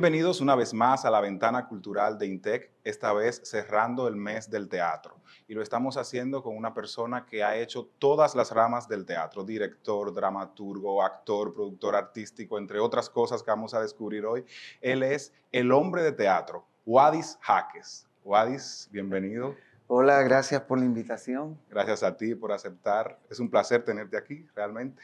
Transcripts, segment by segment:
bienvenidos una vez más a la ventana cultural de INTEC, esta vez cerrando el mes del teatro. Y lo estamos haciendo con una persona que ha hecho todas las ramas del teatro, director, dramaturgo, actor, productor artístico, entre otras cosas que vamos a descubrir hoy. Él es el hombre de teatro, Wadis Jaques. Wadis, bienvenido. Hola, gracias por la invitación. Gracias a ti por aceptar. Es un placer tenerte aquí, realmente.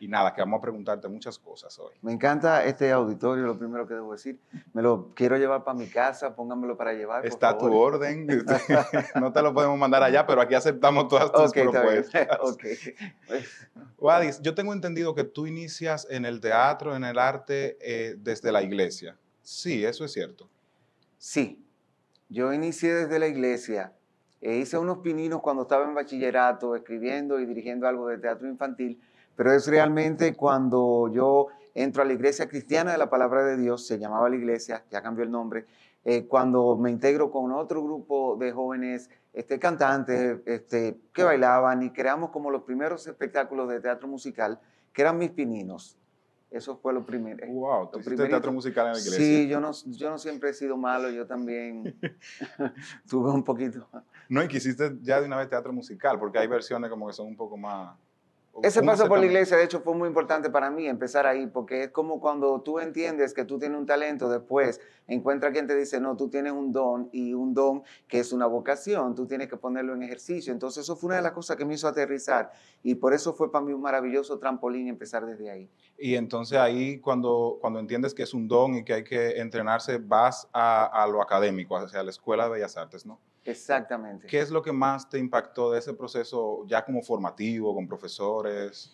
Y nada, que vamos a preguntarte muchas cosas hoy. Me encanta este auditorio, lo primero que debo decir. Me lo quiero llevar para mi casa, Póngamelo para llevar. Está a tu orden. Este, no te lo podemos mandar allá, pero aquí aceptamos todas tus propuestas. Okay. Wadis, pues, yo tengo entendido que tú inicias en el teatro, en el arte, eh, desde la iglesia. Sí, eso es cierto. Sí, yo inicié desde la iglesia. E hice unos pininos cuando estaba en bachillerato, escribiendo y dirigiendo algo de teatro infantil, pero es realmente cuando yo entro a la iglesia cristiana de la palabra de Dios, se llamaba la iglesia, ya cambió el nombre, eh, cuando me integro con otro grupo de jóvenes este, cantantes este, que bailaban y creamos como los primeros espectáculos de teatro musical, que eran mis pininos. Eso fue lo primero. Eh, ¡Wow! ¿Tú hiciste teatro musical en la iglesia? Sí, yo no, yo no siempre he sido malo, yo también tuve un poquito. No, y quisiste ya de una vez teatro musical, porque hay versiones como que son un poco más... Ese paso por la iglesia, de hecho, fue muy importante para mí empezar ahí, porque es como cuando tú entiendes que tú tienes un talento, después encuentra quien te dice, no, tú tienes un don y un don que es una vocación, tú tienes que ponerlo en ejercicio. Entonces, eso fue una de las cosas que me hizo aterrizar y por eso fue para mí un maravilloso trampolín empezar desde ahí. Y entonces ahí, cuando, cuando entiendes que es un don y que hay que entrenarse, vas a, a lo académico, hacia la Escuela de Bellas Artes, ¿no? Exactamente. ¿Qué es lo que más te impactó de ese proceso ya como formativo, con profesores?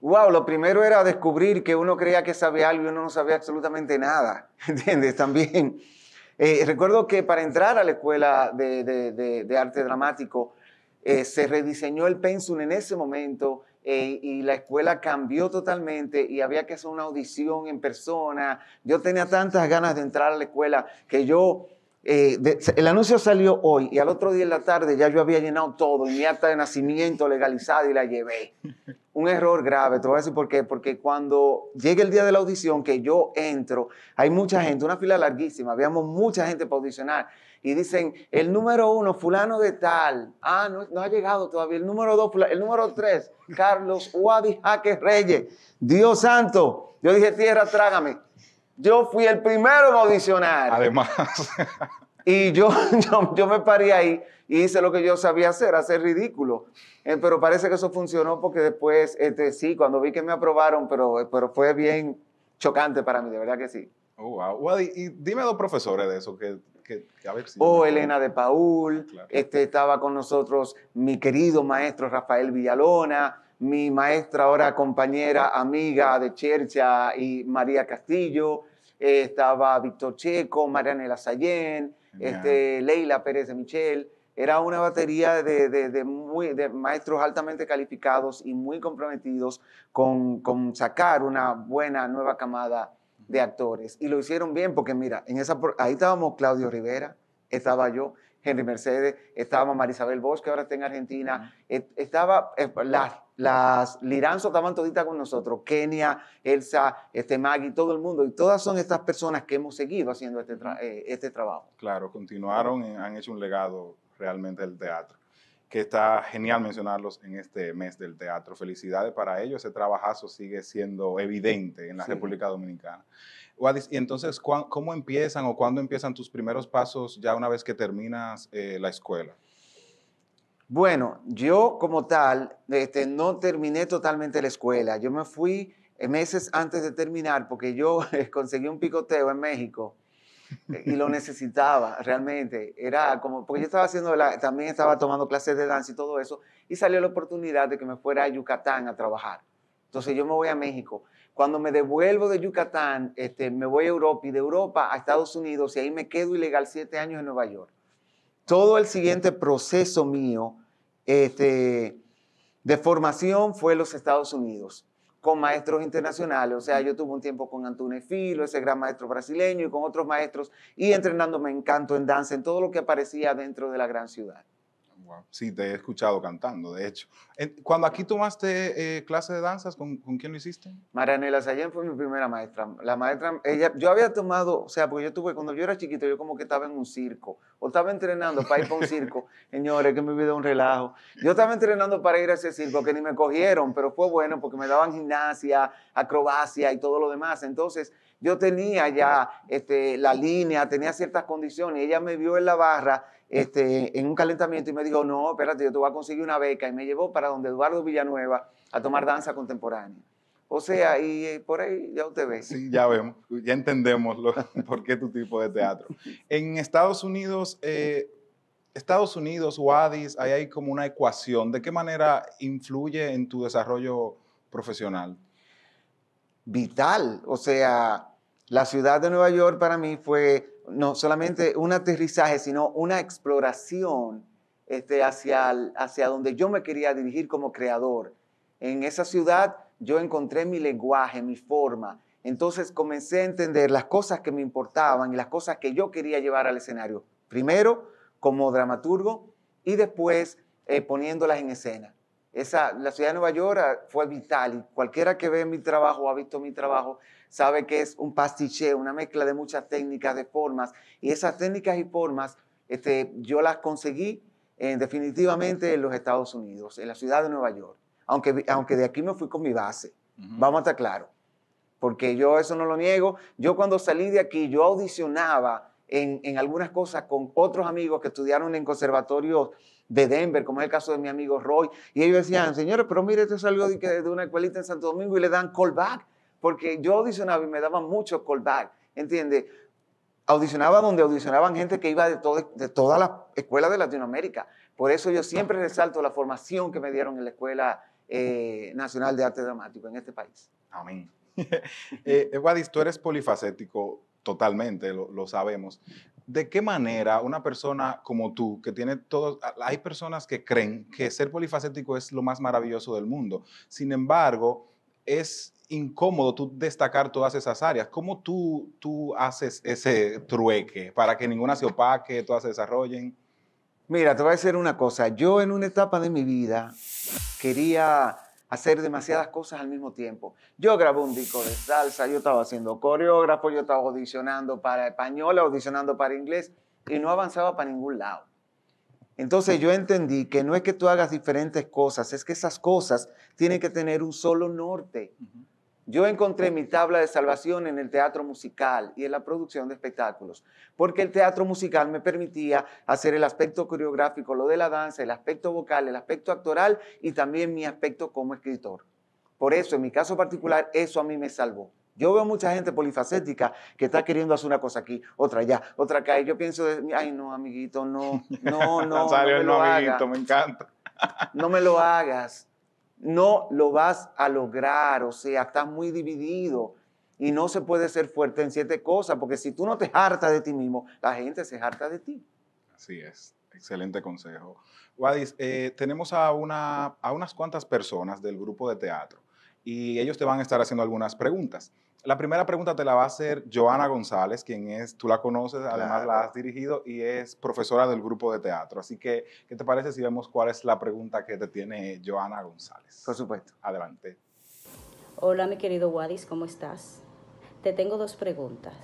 Wow, lo primero era descubrir que uno creía que sabía algo y uno no sabía absolutamente nada, ¿entiendes? También eh, recuerdo que para entrar a la escuela de, arte dramático eh, se rediseñó el pensum en ese momento eh, y la escuela cambió totalmente y había que hacer una audición en persona. Yo tenía tantas ganas de entrar a la escuela que yo eh, el anuncio salió hoy y al otro día en la tarde ya yo había llenado todo, mi acta de nacimiento legalizada y la llevé. Un error grave, te voy a decir por qué, porque cuando llega el día de la audición, que yo entro, hay mucha gente, una fila larguísima, habíamos mucha gente para audicionar y dicen, el número uno, fulano de tal, ah, no, ha llegado todavía, el número dos, el número tres, Carlos Wadi Jaque Reyes, Dios santo, yo dije, tierra, trágame. Yo fui el primero en audicionar. Además. Y yo, yo, yo, me paré ahí y hice lo que yo sabía hacer, hacer ridículo. Eh, pero parece que eso funcionó porque después, este, sí, cuando vi que me aprobaron, pero, pero fue bien chocante para mí, de verdad que sí. Oh, wow. y, dime dos profesores de eso que... que, a ver oh, Elena de Paul, este, estaba con nosotros mi querido maestro Rafael Villalona, mi maestra ahora compañera, amiga de Chercha y María Castillo, estaba Víctor Checo, Marianela Sayén, este, Leila Pérez de Michel. Era una batería de, muy, de maestros altamente calificados y muy comprometidos con, sacar una buena nueva camada de actores. Y lo hicieron bien porque, mira, en esa, ahí estábamos Claudio Rivera, estaba yo, Henry Mercedes, estaba Marisabel Bosch, que ahora está en Argentina, e, estaba eh, las Liranzo estaban toditas con nosotros, Kenia, Elsa, este Maggie, todo el mundo, y todas son estas personas que hemos seguido haciendo este, eh, este trabajo. Claro, continuaron, han hecho un legado realmente del teatro, que está genial mencionarlos en este mes del teatro. Felicidades para ellos, ese trabajazo sigue siendo evidente en la República Dominicana. Y entonces, ¿cómo empiezan o cuándo empiezan tus primeros pasos ya una vez que terminas eh, la escuela? Bueno, yo como tal este, no terminé totalmente la escuela. Yo me fui eh, meses antes de terminar porque yo conseguí un picoteo en México eh, y lo necesitaba realmente. Era como, porque yo estaba haciendo, también estaba tomando clases de danza y todo eso, y salió la oportunidad de que me fuera a Yucatán a trabajar. Entonces yo me voy a México. Cuando me devuelvo de Yucatán, este, me voy a Europa y de Europa a Estados Unidos y ahí me quedo ilegal siete años en Nueva York. Todo el siguiente proceso mío este, de formación fue los Estados Unidos, con maestros internacionales. O sea, yo tuve un tiempo con Antunes Filo, ese gran maestro brasileño, y con otros maestros, y entrenándome en canto, en danza, en todo lo que aparecía dentro de la gran ciudad. Sí, te he escuchado cantando, de hecho. Cuando aquí tomaste eh, clase de danzas, ¿con, quién lo hiciste? Marianela Sayen fue mi primera maestra. La maestra, ella, yo había tomado, o sea, porque yo tuve, cuando yo era chiquito, yo como que estaba en un circo, o estaba entrenando para ir a un circo. Señores, que me vida un relajo. Yo estaba entrenando para ir a ese circo, que ni me cogieron, pero fue bueno porque me daban gimnasia, acrobacia y todo lo demás. Entonces, yo tenía ya este, la línea, tenía ciertas condiciones. Ella me vio en la barra este, en un calentamiento y me dijo, no, espérate, yo te voy a conseguir una beca. Y me llevó para donde Eduardo Villanueva a tomar danza contemporánea. O sea, y eh, por ahí ya usted ve. Sí, ya vemos, ya entendemos lo, por qué tu tipo de teatro. En Estados Unidos, eh, Estados Unidos, Wadis, ahí hay como una ecuación. ¿De qué manera influye en tu desarrollo profesional? Vital. O sea, la ciudad de Nueva York para mí fue no solamente un aterrizaje, sino una exploración este, hacia, hacia donde yo me quería dirigir como creador. En esa ciudad yo encontré mi lenguaje, mi forma. Entonces comencé a entender las cosas que me importaban y las cosas que yo quería llevar al escenario. Primero como dramaturgo y después eh, poniéndolas en escena. Esa, la ciudad de Nueva York ah, fue vital y cualquiera que ve mi trabajo o ha visto mi trabajo sabe que es un pastiche, una mezcla de muchas técnicas, de formas. Y esas técnicas y formas este, yo las conseguí eh, definitivamente en los Estados Unidos, en la ciudad de Nueva York. Aunque, aunque de aquí me fui con mi base, vamos a estar claro porque yo eso no lo niego. Yo cuando salí de aquí, yo audicionaba en, en algunas cosas con otros amigos que estudiaron en conservatorios de Denver, como es el caso de mi amigo Roy. Y ellos decían, señores, pero mire, esto salió de, de una escuelita en Santo Domingo y le dan callback. Porque yo audicionaba y me daban mucho callback, ¿entiendes? Audicionaba donde audicionaban gente que iba de, todo, de todas las escuelas de Latinoamérica. Por eso yo siempre resalto la formación que me dieron en la Escuela eh, Nacional de Arte Dramático en este país. Amén. eh, tú eres polifacético totalmente, lo, sabemos. ¿De qué manera una persona como tú, que tiene todo, hay personas que creen que ser polifacético es lo más maravilloso del mundo, sin embargo, es incómodo tú destacar todas esas áreas. ¿Cómo tú, tú haces ese trueque para que ninguna se opaque, todas se desarrollen? Mira, te voy a decir una cosa. Yo en una etapa de mi vida quería hacer demasiadas cosas al mismo tiempo. Yo grabé un disco de salsa, yo estaba haciendo coreógrafo, yo estaba audicionando para español, audicionando para inglés y no avanzaba para ningún lado. Entonces yo entendí que no es que tú hagas diferentes cosas, es que esas cosas tienen que tener un solo norte. Yo encontré mi tabla de salvación en el teatro musical y en la producción de espectáculos, porque el teatro musical me permitía hacer el aspecto coreográfico, lo de la danza, el aspecto vocal, el aspecto actoral y también mi aspecto como escritor. Por eso, en mi caso particular, eso a mí me salvó. Yo veo mucha gente polifacética que está queriendo hacer una cosa aquí, otra allá, otra acá. Y yo pienso, ay, no, amiguito, no, no, no. no, me no amiguito, me encanta. no me lo hagas no lo vas a lograr, o sea, estás muy dividido y no se puede ser fuerte en siete cosas, porque si tú no te hartas de ti mismo, la gente se harta de ti. Así es, excelente consejo. Wadis, eh, tenemos a, una, a unas cuantas personas del grupo de teatro y ellos te van a estar haciendo algunas preguntas. La primera pregunta te la va a hacer Joana González, quien es, tú la conoces, además la has dirigido y es profesora del grupo de teatro. Así que, ¿qué te parece si vemos cuál es la pregunta que te tiene Joana González? Por supuesto. Adelante. Hola, mi querido Wadis, ¿cómo estás? Te tengo dos preguntas.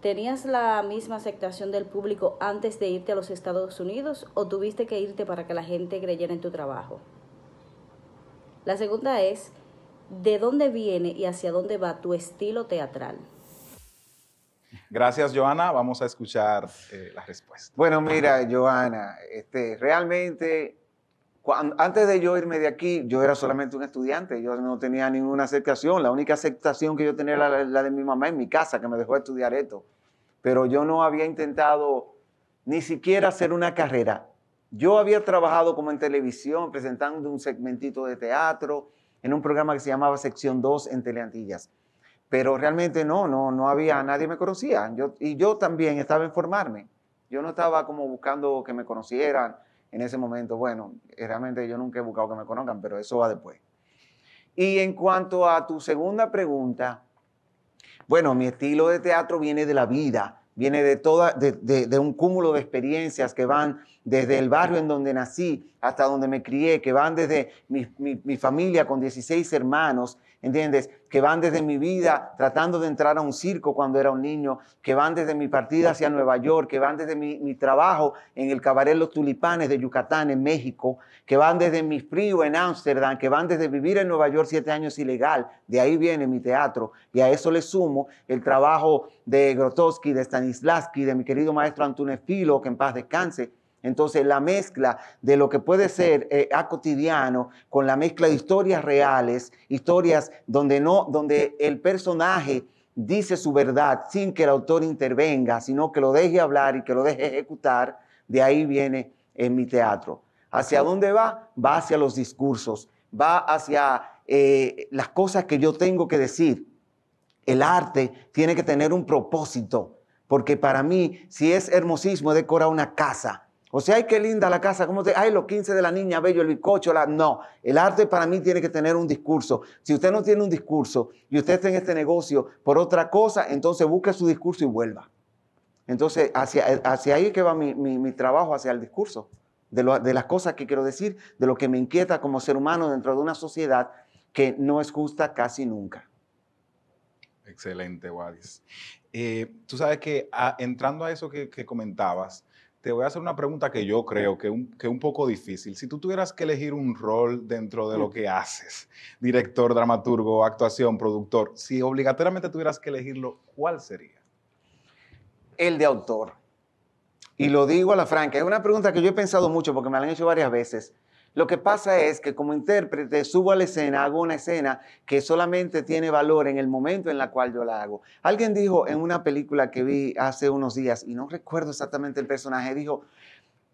¿Tenías la misma aceptación del público antes de irte a los Estados Unidos o tuviste que irte para que la gente creyera en tu trabajo? La segunda es, de dónde viene y hacia dónde va tu estilo teatral. Gracias, Joana. Vamos a escuchar eh, la respuesta. Bueno, mira, Joana, este, realmente, antes de yo irme de aquí, yo era solamente un estudiante. Yo no tenía ninguna aceptación. La única aceptación que yo tenía era la de mi mamá en mi casa, que me dejó estudiar esto. Pero yo no había intentado ni siquiera hacer una carrera. Yo había trabajado como en televisión, presentando un segmentito de teatro, en un programa que se llamaba Sección 2 en Teleantillas. Pero realmente no, no, no había, nadie me conocía. y yo también estaba en formarme. Yo no estaba como buscando que me conocieran en ese momento. Bueno, realmente yo nunca he buscado que me conozcan, pero eso va después. Y en cuanto a tu segunda pregunta, bueno, mi estilo de teatro viene de la vida, viene de, toda, de, un cúmulo de experiencias que van desde el barrio en donde nací hasta donde me crié, que van desde mi familia con 16 hermanos ¿entiendes? Que van desde mi vida tratando de entrar a un circo cuando era un niño, que van desde mi partida hacia Nueva York, que van desde mi, mi trabajo en el cabaret Los Tulipanes de Yucatán, en México, que van desde mi frío en Ámsterdam, que van desde vivir en Nueva York siete años ilegal, de ahí viene mi teatro, y a eso le sumo el trabajo de Grotowski, de Stanislavski, de mi querido maestro Antunes Filo, que en paz descanse, entonces, la mezcla de lo que puede ser eh, a cotidiano con la mezcla de historias reales, historias donde, no, donde el personaje dice su verdad sin que el autor intervenga, sino que lo deje hablar y que lo deje ejecutar, de ahí viene en eh, mi teatro. ¿Hacia dónde va? Va hacia los discursos, va hacia eh, las cosas que yo tengo que decir. El arte tiene que tener un propósito, porque para mí, si es hermosismo, decora una casa, o sea, ay, qué linda la casa, ¿cómo te.? Ay, los 15 de la niña, bello, el bizcocho, la. No. El arte para mí tiene que tener un discurso. Si usted no tiene un discurso y usted está en este negocio por otra cosa, entonces busque su discurso y vuelva. Entonces, hacia, hacia ahí que va mi, trabajo, hacia el discurso, de, lo, de las cosas que quiero decir, de lo que me inquieta como ser humano dentro de una sociedad que no es justa casi nunca. Excelente, Wadis. Eh, tú sabes que ah, entrando a eso que, que comentabas, te voy a hacer una pregunta que yo creo que un, un poco difícil. Si tú tuvieras que elegir un rol dentro de lo que haces, director, dramaturgo, actuación, productor, si obligatoriamente tuvieras que elegirlo, ¿cuál sería? El de autor. Y lo digo a la franca, es una pregunta que yo he pensado mucho porque me la han hecho varias veces. Lo que pasa es que como intérprete subo a la escena, hago una escena que solamente tiene valor en el momento en la cual yo la hago. Alguien dijo en una película que vi hace unos días, y no recuerdo exactamente el personaje, dijo,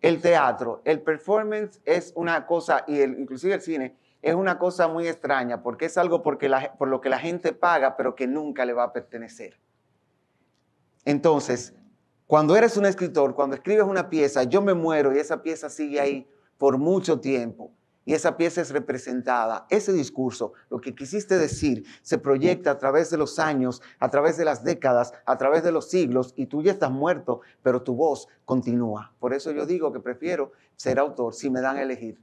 el teatro, el performance es una cosa, y el, inclusive el cine, es una cosa muy extraña porque es algo porque por lo que la gente paga, pero que nunca le va a pertenecer. Entonces, cuando eres un escritor, cuando escribes una pieza, yo me muero y esa pieza sigue ahí, por mucho tiempo y esa pieza es representada. Ese discurso, lo que quisiste decir, se proyecta a través de los años, a través de las décadas, a través de los siglos, y tú ya estás muerto, pero tu voz continúa. Por eso yo digo que prefiero ser autor si me dan a elegir.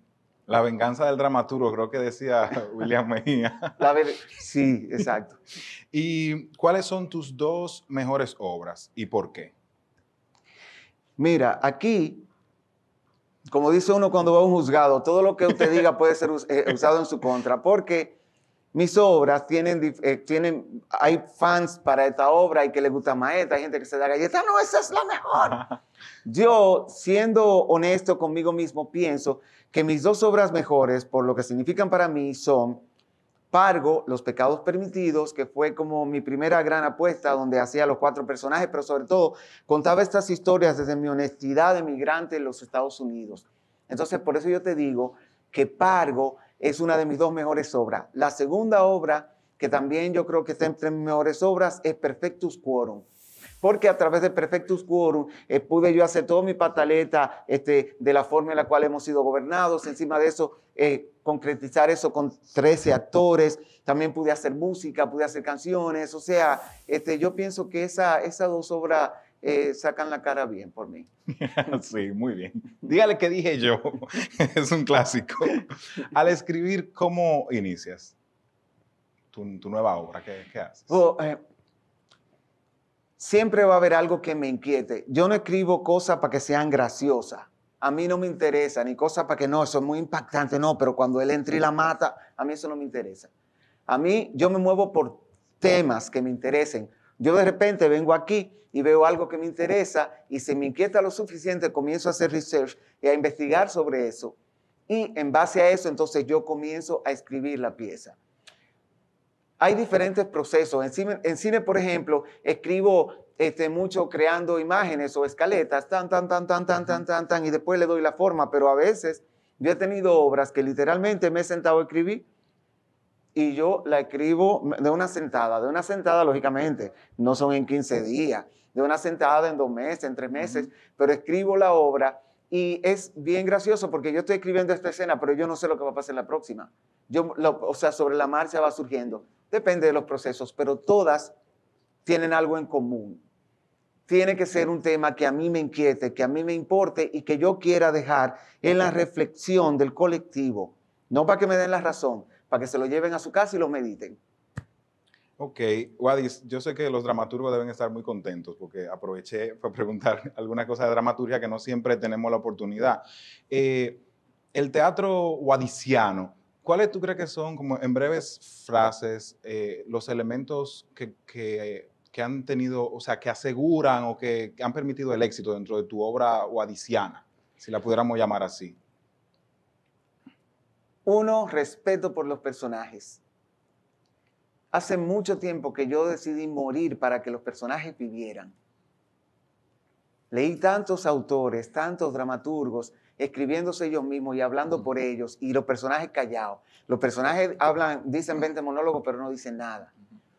La venganza del dramaturgo, creo que decía William Mejía. sí, exacto. ¿Y cuáles son tus dos mejores obras y por qué? Mira, aquí como dice uno cuando va a un juzgado, todo lo que usted diga puede ser eh, usado en su contra, porque mis obras tienen, eh, tienen, hay fans para esta obra y que le gusta más hay gente que se da galleta, no, esa es la mejor. Yo, siendo honesto conmigo mismo, pienso que mis dos obras mejores, por lo que significan para mí, son Pargo, Los Pecados Permitidos, que fue como mi primera gran apuesta donde hacía los cuatro personajes, pero sobre todo contaba estas historias desde mi honestidad de migrante en los Estados Unidos. Entonces, por eso yo te digo que Pargo es una de mis dos mejores obras. La segunda obra, que también yo creo que está entre mis mejores obras, es Perfectus Quorum porque a través de Perfectus Quorum eh, pude yo hacer toda mi pataleta este, de la forma en la cual hemos sido gobernados, encima de eso eh, concretizar eso con 13 actores, también pude hacer música, pude hacer canciones, o sea, este, yo pienso que esa, esas dos obras eh, sacan la cara bien por mí. Sí, muy bien. Dígale que dije yo, es un clásico. Al escribir, ¿cómo inicias tu, nueva obra? ¿Qué, haces? Oh, siempre va a haber algo que me inquiete. Yo no escribo cosas para que sean graciosas. A mí no me interesa, ni cosas para que no, eso es muy impactante, no, pero cuando él entra y la mata, a mí eso no me interesa. A mí yo me muevo por temas que me interesen. Yo de repente vengo aquí y veo algo que me interesa y si me inquieta lo suficiente, comienzo a hacer research y a investigar sobre eso. Y en base a eso, entonces yo comienzo a escribir la pieza hay diferentes procesos. En cine, en cine por ejemplo, escribo este, mucho creando imágenes o escaletas, tan, tan, tan, tan, tan, tan, tan, tan, y después le doy la forma, pero a veces yo he tenido obras que literalmente me he sentado a escribir y yo la escribo de una sentada, de una sentada lógicamente, no son en 15 días, de una sentada en dos meses, en tres meses, pero escribo la obra y es bien gracioso porque yo estoy escribiendo esta escena, pero yo no sé lo que va a pasar en la próxima. Yo, o sea, sobre la marcha va surgiendo. Depende de los procesos, pero todas tienen algo en común. Tiene que ser un tema que a mí me inquiete, que a mí me importe y que yo quiera dejar en la reflexión del colectivo. No para que me den la razón, para que se lo lleven a su casa y lo mediten. Ok, Wadis, yo sé que los dramaturgos deben estar muy contentos porque aproveché para preguntar alguna cosa de dramaturgia que no siempre tenemos la oportunidad. Eh, el teatro wadisiano ¿Cuáles tú crees que son, como en breves frases, eh, los elementos que, han tenido, o sea, que aseguran o que, han permitido el éxito dentro de tu obra o adiciana, si la pudiéramos llamar así? Uno, respeto por los personajes. Hace mucho tiempo que yo decidí morir para que los personajes vivieran. Leí tantos autores, tantos dramaturgos, escribiéndose ellos mismos y hablando por ellos, y los personajes callados. Los personajes hablan, dicen 20 monólogos, pero no dicen nada.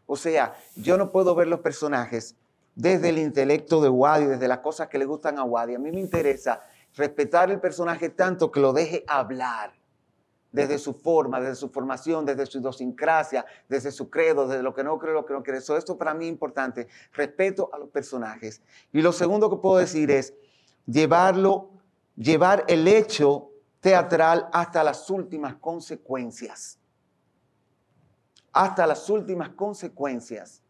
O sea, yo no puedo ver los personajes desde el intelecto de Wadi, desde las cosas que le gustan a Wadi. A mí me interesa respetar el personaje tanto que lo deje hablar, desde su forma, desde su formación, desde su idiosincrasia, desde su credo, desde lo que no creo, lo que no creo. Eso, esto para mí es importante, respeto a los personajes. Y lo segundo que puedo decir es llevarlo llevar el hecho teatral hasta las últimas consecuencias. Hasta las últimas consecuencias.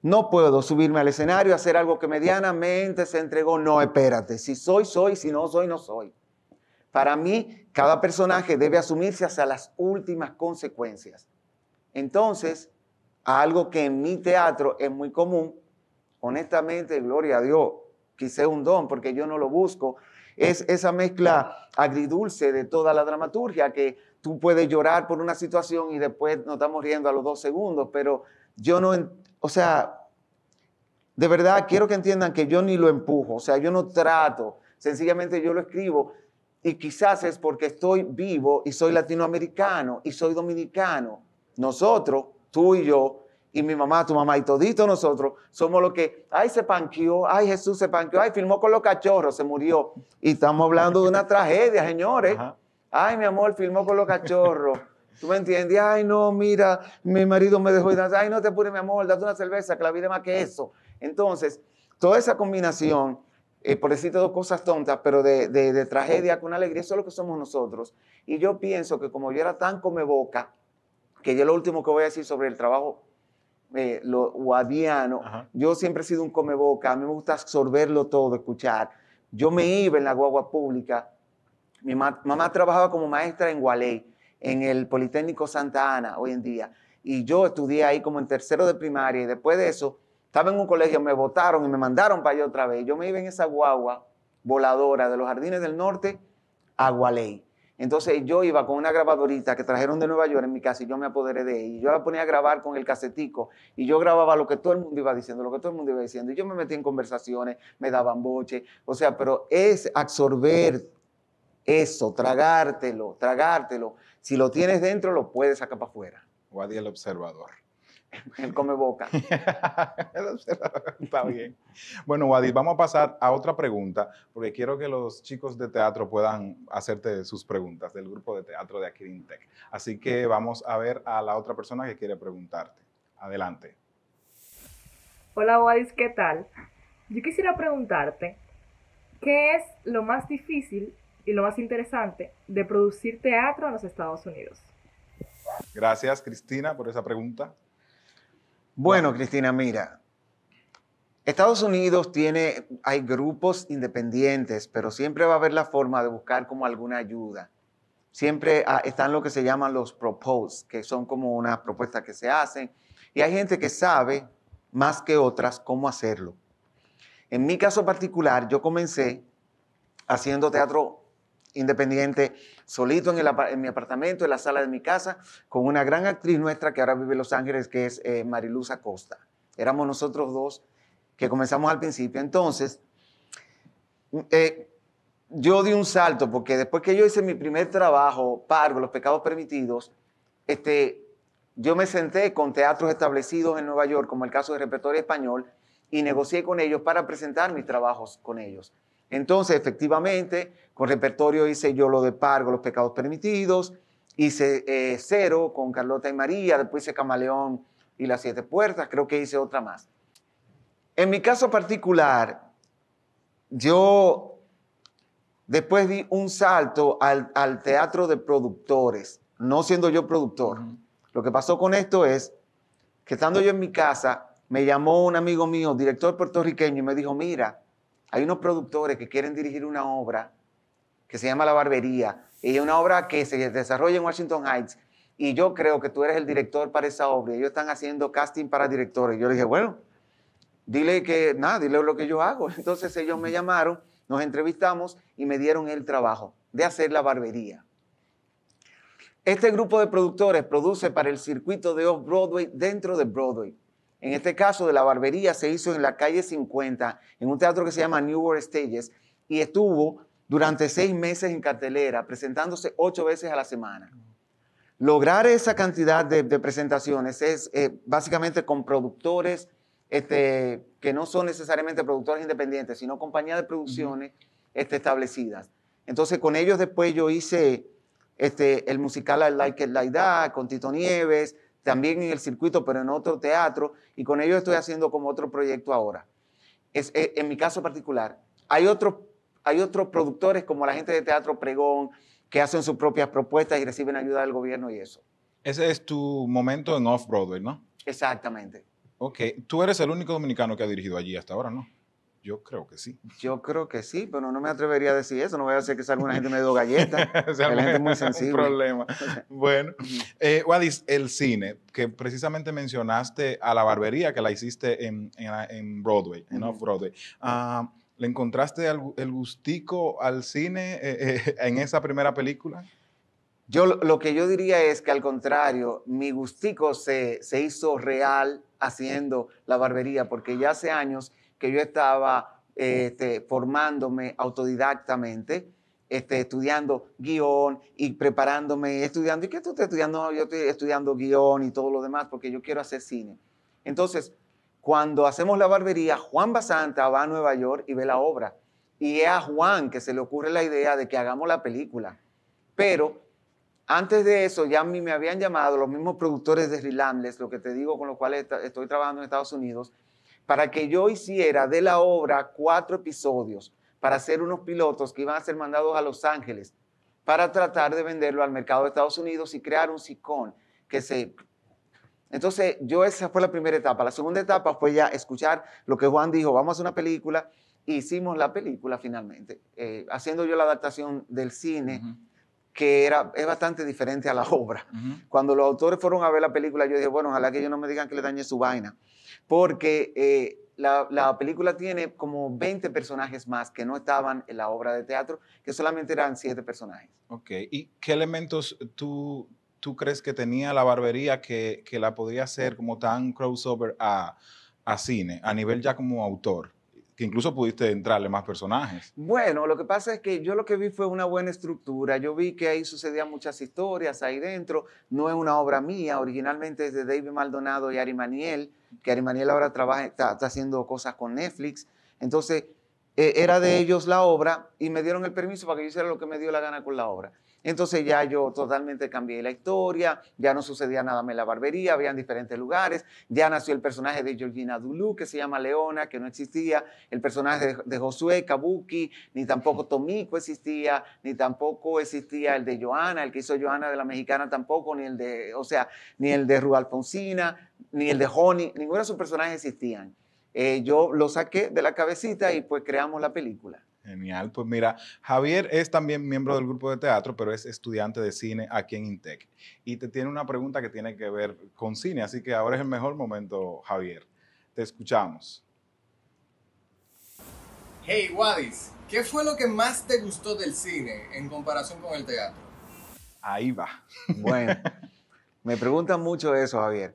No puedo subirme al escenario, hacer algo que medianamente se entregó. No, espérate, si soy, soy, si no soy, no soy. Para mí, cada personaje debe asumirse hasta las últimas consecuencias. Entonces, algo que en mi teatro es muy común, honestamente, gloria a Dios, quise un don porque yo no lo busco, es esa mezcla agridulce de toda la dramaturgia que tú puedes llorar por una situación y después nos estamos riendo a los dos segundos, pero yo no, o sea, de verdad quiero que entiendan que yo ni lo empujo, o sea, yo no trato, sencillamente yo lo escribo y quizás es porque estoy vivo y soy latinoamericano y soy dominicano. Nosotros, tú y yo, y mi mamá, tu mamá y todito nosotros somos los que, ay, se panqueó, ay, Jesús se panqueó, ay, filmó con los cachorros, se murió. Y estamos hablando de una tragedia, señores. Ay, mi amor, filmó con los cachorros. ¿Tú me entiendes? Ay, no, mira, mi marido me dejó ir. Ay, no te pures, mi amor, date una cerveza, que la vida es más que eso. Entonces, toda esa combinación, eh, por decirte dos cosas tontas, pero de, tragedia con alegría, eso es lo que somos nosotros. Y yo pienso que como yo era tan come boca, que yo lo último que voy a decir sobre el trabajo eh, lo guadiano, yo siempre he sido un comeboca, a mí me gusta absorberlo todo, escuchar. Yo me iba en la guagua pública, mi mamá trabajaba como maestra en Gualey, en el Politécnico Santa Ana hoy en día, y yo estudié ahí como en tercero de primaria, y después de eso estaba en un colegio, me votaron y me mandaron para allá otra vez. Yo me iba en esa guagua voladora de los Jardines del Norte a Gualey. Entonces yo iba con una grabadorita que trajeron de Nueva York en mi casa y yo me apoderé de ella. Y yo la ponía a grabar con el casetico y yo grababa lo que todo el mundo iba diciendo, lo que todo el mundo iba diciendo. Y yo me metía en conversaciones, me daban boche. O sea, pero es absorber eso, tragártelo, tragártelo. Si lo tienes dentro, lo puedes sacar para afuera. Guadiel el observador. Él come boca. Está bien. Bueno, Wadis vamos a pasar a otra pregunta, porque quiero que los chicos de teatro puedan hacerte sus preguntas del grupo de teatro de aquí Así que vamos a ver a la otra persona que quiere preguntarte. Adelante. Hola, Wadis ¿qué tal? Yo quisiera preguntarte, ¿qué es lo más difícil y lo más interesante de producir teatro en los Estados Unidos? Gracias, Cristina, por esa pregunta. Bueno, Cristina, mira, Estados Unidos tiene, hay grupos independientes, pero siempre va a haber la forma de buscar como alguna ayuda. Siempre ah, están lo que se llaman los proposals, que son como unas propuestas que se hacen, y hay gente que sabe más que otras cómo hacerlo. En mi caso particular, yo comencé haciendo teatro independiente, solito en, mi apartamento, en la sala de mi casa, con una gran actriz nuestra que ahora vive en Los Ángeles, que es eh, Mariluz Acosta. Éramos nosotros dos que comenzamos al principio. Entonces, mm, eh, yo di un salto, porque después que yo hice mi primer trabajo, Pargo, Los Pecados Permitidos, este, yo me senté con teatros establecidos en Nueva York, como el caso de Repertorio Español, y negocié con ellos para presentar mis trabajos con ellos. Entonces, efectivamente, con repertorio hice Yo lo de Pargo, Los pecados permitidos, hice eh, Cero con Carlota y María, después hice Camaleón y Las Siete Puertas, creo que hice otra más. En mi caso particular, yo después di un salto al, teatro de productores, no siendo yo productor. Lo que pasó con esto es que estando yo en mi casa, me llamó un amigo mío, director puertorriqueño, y me dijo, mira, hay unos productores que quieren dirigir una obra que se llama La Barbería, y es una obra que se desarrolla en Washington Heights, y yo creo que tú eres el director para esa obra, ellos están haciendo casting para directores. Yo le dije, bueno, dile que, nada, dile lo que yo hago. Entonces ellos me llamaron, nos entrevistamos y me dieron el trabajo de hacer La Barbería. Este grupo de productores produce para el circuito de Off-Broadway dentro de Broadway. En este caso de la barbería se hizo en la calle 50, en un teatro que se llama New World Stages, y estuvo durante seis meses en cartelera, presentándose ocho veces a la semana. Lograr esa cantidad de, presentaciones es eh, básicamente con productores este, que no son necesariamente productores independientes, sino compañías de producciones este, establecidas. Entonces, con ellos después yo hice este, el musical I Like It Like That, con Tito Nieves, también en el circuito, pero en otro teatro, y con ello estoy haciendo como otro proyecto ahora. Es, eh, en mi caso particular, hay, hay otros productores como la gente de Teatro Pregón que hacen sus propias propuestas y reciben ayuda del gobierno y eso. Ese es tu momento en Off-Broadway, ¿no? Exactamente. Ok, tú eres el único dominicano que ha dirigido allí hasta ahora, ¿no? Yo creo que sí. Yo creo que sí, pero no me atrevería a decir eso. No voy a decir que salga alguna gente me dio galletas. gente muy sensible. Un problema. Bueno, eh, Wadis, el cine, que precisamente mencionaste a la barbería que la hiciste en, Broadway, en Off-Broadway. Ah, ¿Le encontraste el gustico al cine eh, eh, en esa primera película? Yo lo que yo diría es que al contrario, mi gustico se, se hizo real haciendo la barbería, porque ya hace años que yo estaba este, formándome autodidactamente, este, estudiando guión y preparándome, estudiando. ¿Y qué tú estás estudiando? yo estoy estudiando guión y todo lo demás porque yo quiero hacer cine. Entonces, cuando hacemos la barbería, Juan Basanta va a Nueva York y ve la obra. Y es a Juan que se le ocurre la idea de que hagamos la película. Pero antes de eso ya a mí me habían llamado los mismos productores de Relambles, lo que te digo con los cuales estoy trabajando en Estados Unidos, para que yo hiciera de la obra cuatro episodios para hacer unos pilotos que iban a ser mandados a Los Ángeles para tratar de venderlo al mercado de Estados Unidos y crear un sicón que se... Entonces, yo esa fue la primera etapa. La segunda etapa fue ya escuchar lo que Juan dijo, vamos a hacer una película, hicimos la película finalmente, eh, haciendo yo la adaptación del cine que era, es bastante diferente a la obra. Cuando los autores fueron a ver la película, yo dije, bueno, ojalá que ellos no me digan que le dañe su vaina, porque eh, la, película tiene como 20 personajes más que no estaban en la obra de teatro, que solamente eran siete personajes. Ok, ¿y qué elementos tú, tú crees que tenía la barbería que, que la podría hacer como tan crossover a, a cine, a nivel ya como autor? que incluso pudiste entrarle más personajes. Bueno, lo que pasa es que yo lo que vi fue una buena estructura. Yo vi que ahí sucedían muchas historias ahí dentro. No es una obra mía, originalmente es de David Maldonado y Ari Maniel, que Ari Maniel ahora trabaja, está, haciendo cosas con Netflix. Entonces, eh, era de ellos la obra y me dieron el permiso para que yo hiciera lo que me dio la gana con la obra. Entonces ya yo totalmente cambié la historia, ya no sucedía nada en la barbería, había en diferentes lugares, ya nació el personaje de Georgina Dulú, que se llama Leona, que no existía, el personaje de, Josué Kabuki, ni tampoco Tomiko existía, ni tampoco existía el de Joana, el que hizo Joana de la Mexicana tampoco, ni el de, o sea, ni el de Rudolfonsina, ni el de Honey, ninguno de sus personajes existían. Eh, yo lo saqué de la cabecita y pues creamos la película. Genial, pues mira, Javier es también miembro del grupo de teatro, pero es estudiante de cine aquí en Intec. Y te tiene una pregunta que tiene que ver con cine, así que ahora es el mejor momento, Javier. Te escuchamos. Hey, Wadis, ¿qué fue lo que más te gustó del cine en comparación con el teatro? Ahí va. Bueno, me preguntan mucho eso, Javier.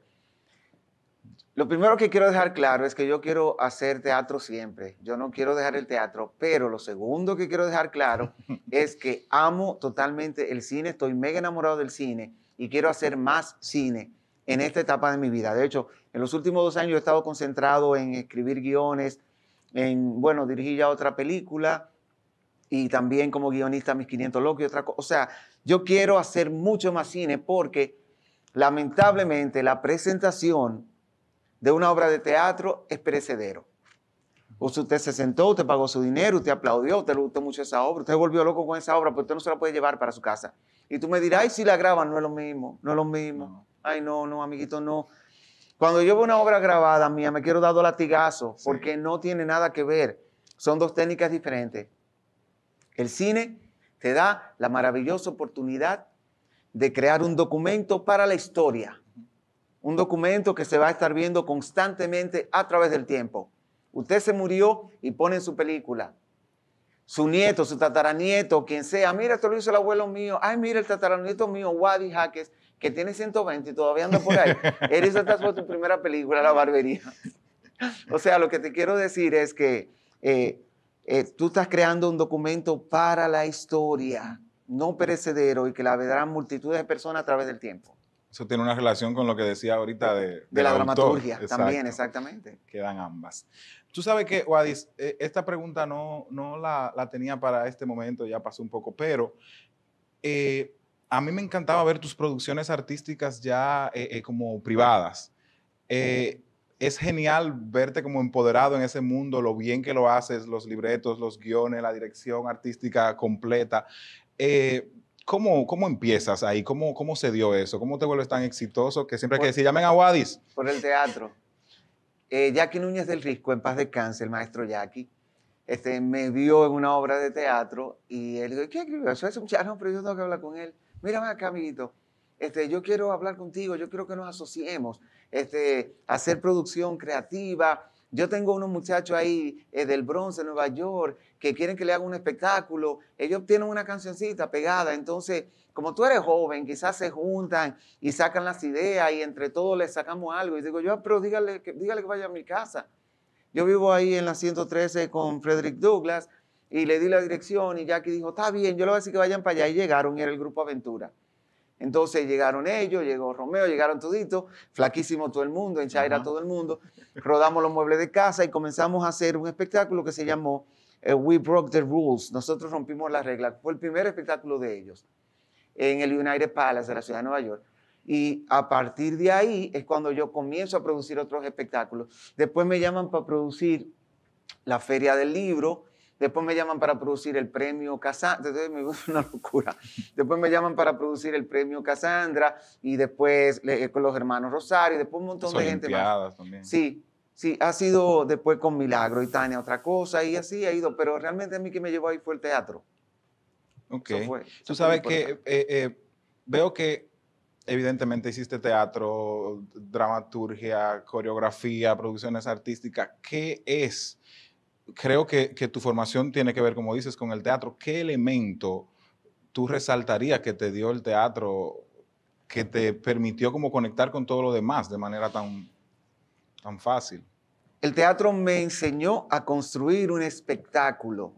Lo primero que quiero dejar claro es que yo quiero hacer teatro siempre. Yo no quiero dejar el teatro, pero lo segundo que quiero dejar claro es que amo totalmente el cine, estoy mega enamorado del cine y quiero hacer más cine en esta etapa de mi vida. De hecho, en los últimos dos años he estado concentrado en escribir guiones, en, bueno, dirigir ya otra película y también como guionista Mis 500 Locos y otra cosa. O sea, yo quiero hacer mucho más cine porque lamentablemente la presentación de una obra de teatro es perecedero. O si usted se sentó, usted pagó su dinero, usted aplaudió, usted le gustó mucho esa obra, usted volvió loco con esa obra, pero usted no se la puede llevar para su casa. Y tú me dirás, ay, si la graban, no es lo mismo, no es lo mismo. Ay, no, no, amiguito, no. Cuando yo veo una obra grabada mía, me quiero dar dos latigazos, porque no tiene nada que ver. Son dos técnicas diferentes. El cine te da la maravillosa oportunidad de crear un documento para la historia un documento que se va a estar viendo constantemente a través del tiempo. Usted se murió y pone en su película. Su nieto, su tataranieto, quien sea, mira, esto lo hizo el abuelo mío, ay, mira el tataranieto mío, Wadi Jaques, que tiene 120 y todavía anda por ahí. Eres esta fue tu primera película, La Barbería. o sea, lo que te quiero decir es que eh, eh, tú estás creando un documento para la historia, no perecedero, y que la verán multitudes de personas a través del tiempo eso tiene una relación con lo que decía ahorita de, de, de la dramaturgia también, exactamente. Quedan ambas. Tú sabes que, Wadis, eh, esta pregunta no, no la, la, tenía para este momento, ya pasó un poco, pero eh, a mí me encantaba ver tus producciones artísticas ya eh, como privadas. es genial verte como empoderado en ese mundo, lo bien que lo haces, los libretos, los guiones, la dirección artística completa. Eh, ¿Cómo, ¿Cómo empiezas ahí? ¿Cómo, ¿Cómo se dio eso? ¿Cómo te vuelves tan exitoso que siempre hay que decir, llamen a Wadis? Por el teatro. Eh, Jackie Núñez del Risco, en paz de el maestro Jackie, este, me vio en una obra de teatro y él dijo, ¿qué escribió eso? Es un charrón, pero yo tengo que hablar con él. Mírame acá, amiguito. Este, yo quiero hablar contigo, yo quiero que nos asociemos, este, hacer producción creativa, yo tengo unos muchachos ahí eh, del Bronx, Nueva York, que quieren que le haga un espectáculo. Ellos tienen una cancioncita pegada. Entonces, como tú eres joven, quizás se juntan y sacan las ideas y entre todos les sacamos algo. Y digo, yo, ah, pero dígale que, dígale que vaya a mi casa. Yo vivo ahí en la 113 con Frederick Douglass y le di la dirección y Jackie dijo, está bien, yo le voy a decir que vayan para allá. Y llegaron y era el grupo Aventura. Entonces llegaron ellos, llegó Romeo, llegaron toditos, flaquísimo todo el mundo, en Chaira todo el mundo. Rodamos los muebles de casa y comenzamos a hacer un espectáculo que se llamó eh, We Broke the Rules. Nosotros rompimos las reglas. Fue el primer espectáculo de ellos en el United Palace de la ciudad de Nueva York. Y a partir de ahí es cuando yo comienzo a producir otros espectáculos. Después me llaman para producir la Feria del Libro, Después me llaman para producir el premio gusta una locura. Después me llaman para producir el premio Casandra, y después eh, eh, con los hermanos Rosario, después un montón de gente más. Sí, sí, ha sido después con Milagro y Tania otra cosa y así ha ido, pero realmente a mí que me llevó ahí fue el teatro. Ok. Tú sabes que eh, veo que evidentemente hiciste teatro, dramaturgia, coreografía, producciones artísticas. ¿Qué es creo que, tu formación tiene que ver, como dices, con el teatro. ¿Qué elemento tú resaltaría que te dio el teatro que te permitió como conectar con todo lo demás de manera tan, tan fácil? El teatro me enseñó a construir un espectáculo,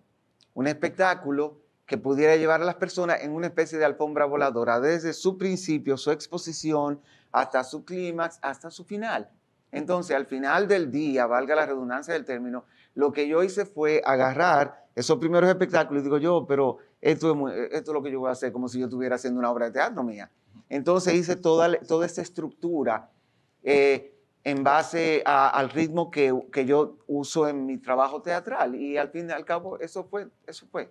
un espectáculo que pudiera llevar a las personas en una especie de alfombra voladora, desde su principio, su exposición, hasta su clímax, hasta su final. Entonces, al final del día, valga la redundancia del término, lo que yo hice fue agarrar esos primeros espectáculos y digo yo, pero esto es, esto lo que yo voy a hacer, como si yo estuviera haciendo una obra de teatro mía. Entonces hice toda, toda esta estructura eh, en base al ritmo que, yo uso en mi trabajo teatral. Y al fin y al cabo, eso fue, eso fue,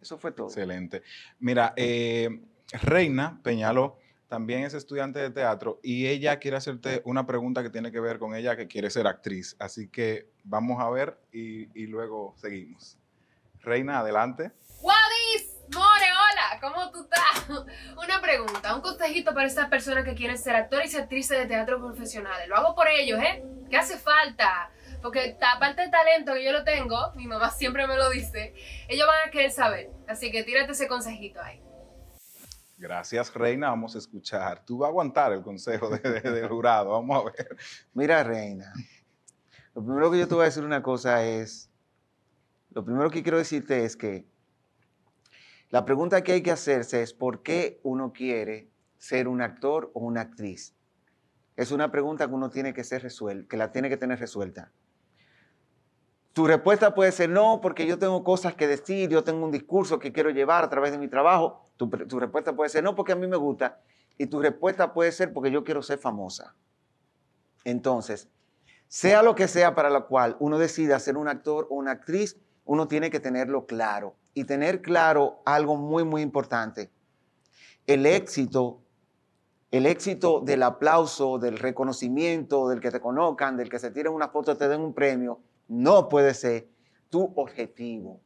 eso fue todo. Excelente. Mira, eh, Reina Peñalo también es estudiante de teatro y ella quiere hacerte una pregunta que tiene que ver con ella, que quiere ser actriz. Así que vamos a ver y, luego seguimos. Reina, adelante. ¡Guadis! ¡More, hola! ¿Cómo tú estás? Una pregunta, un consejito para esas personas que quieren ser actores y actrices de teatro profesionales. Lo hago por ellos, ¿eh? ¿Qué hace falta? Porque aparte del talento que yo lo tengo, mi mamá siempre me lo dice, ellos van a querer saber. Así que tírate ese consejito ahí. Gracias, Reina. Vamos a escuchar. Tú vas a aguantar el consejo del jurado. Vamos a ver. Mira, Reina. Lo primero que yo te voy a decir una cosa es, lo primero que quiero decirte es que la pregunta que hay que hacerse es por qué uno quiere ser un actor o una actriz. Es una pregunta que uno tiene que ser resuelta, que la tiene que tener resuelta. Tu respuesta puede ser no, porque yo tengo cosas que decir, yo tengo un discurso que quiero llevar a través de mi trabajo. Tu, respuesta puede ser, no, porque a mí me gusta. Y tu respuesta puede ser, porque yo quiero ser famosa. Entonces, sea lo que sea para lo cual uno decida ser un actor o una actriz, uno tiene que tenerlo claro. Y tener claro algo muy, muy importante. El éxito, el éxito del aplauso, del reconocimiento, del que te conozcan, del que se tiren una foto, te den un premio, no puede ser tu objetivo.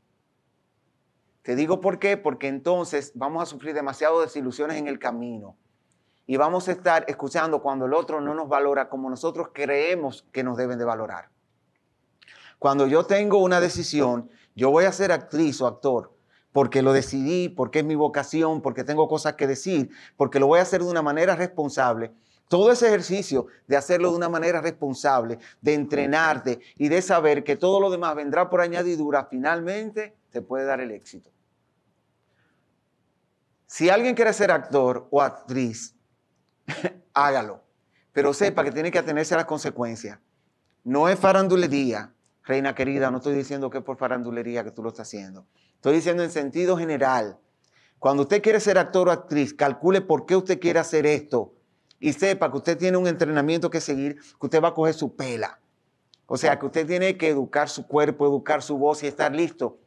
Te digo por qué, porque entonces vamos a sufrir demasiadas desilusiones en el camino y vamos a estar escuchando cuando el otro no nos valora como nosotros creemos que nos deben de valorar. Cuando yo tengo una decisión, yo voy a ser actriz o actor, porque lo decidí, porque es mi vocación, porque tengo cosas que decir, porque lo voy a hacer de una manera responsable todo ese ejercicio de hacerlo de una manera responsable, de entrenarte y de saber que todo lo demás vendrá por añadidura, finalmente te puede dar el éxito. Si alguien quiere ser actor o actriz, hágalo, pero sepa que tiene que atenerse a las consecuencias. No es farandulería, reina querida, no estoy diciendo que es por farandulería que tú lo estás haciendo. Estoy diciendo en sentido general. Cuando usted quiere ser actor o actriz, calcule por qué usted quiere hacer esto y sepa que usted tiene un entrenamiento que seguir, que usted va a coger su pela. O sea, que usted tiene que educar su cuerpo, educar su voz y estar listo.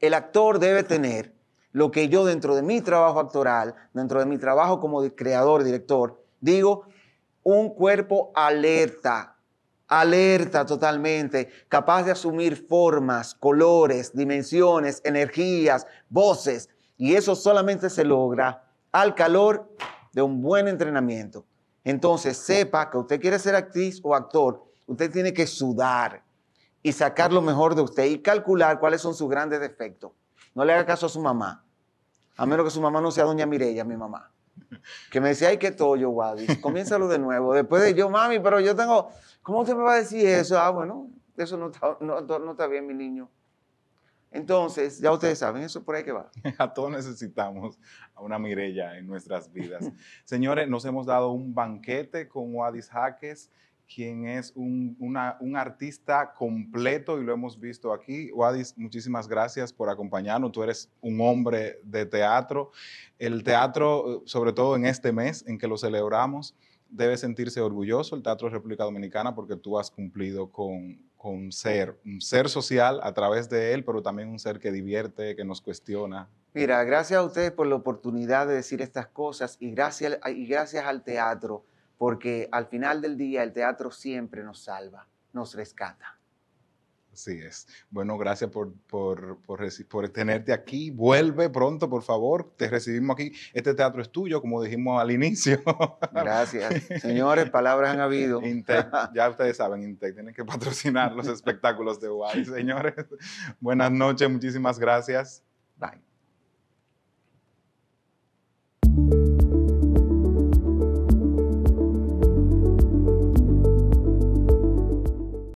El actor debe tener lo que yo dentro de mi trabajo actoral, dentro de mi trabajo como creador, director, digo, un cuerpo alerta, alerta totalmente, capaz de asumir formas, colores, dimensiones, energías, voces. Y eso solamente se logra al calor de un buen entrenamiento. Entonces, sepa que usted quiere ser actriz o actor, usted tiene que sudar y sacar lo mejor de usted y calcular cuáles son sus grandes defectos. No le haga caso a su mamá, a menos que su mamá no sea doña Mireya, mi mamá. Que me decía, ay, qué tollo, Wadi, comiénzalo de nuevo. Después de yo, mami, pero yo tengo, ¿cómo usted me va a decir eso? Ah, bueno, eso no está bien, mi niño. Entonces, ya ustedes saben, eso por ahí que va. A todos necesitamos a una Mirella en nuestras vidas. Señores, nos hemos dado un banquete con Wadis Jaques, quien es un, un, artista completo y lo hemos visto aquí. Wadis, muchísimas gracias por acompañarnos. Tú eres un hombre de teatro. El teatro, eh, sobre todo en este mes en que lo celebramos, debe sentirse orgulloso el Teatro República Dominicana porque tú has cumplido con, con ser, un ser social a través de él, pero también un ser que divierte, que nos cuestiona. Mira, gracias a ustedes por la oportunidad de decir estas cosas y gracias, y gracias al teatro, porque al final del día el teatro siempre nos salva, nos rescata. Así es. Bueno, gracias por, por, tenerte aquí. Vuelve pronto, por favor. Te recibimos aquí. Este teatro es tuyo, como dijimos al inicio. Gracias. Señores, palabras han habido. Intec, ya ustedes saben, Intec tienen que patrocinar los espectáculos de Guay, señores. Buenas noches, muchísimas gracias. Bye.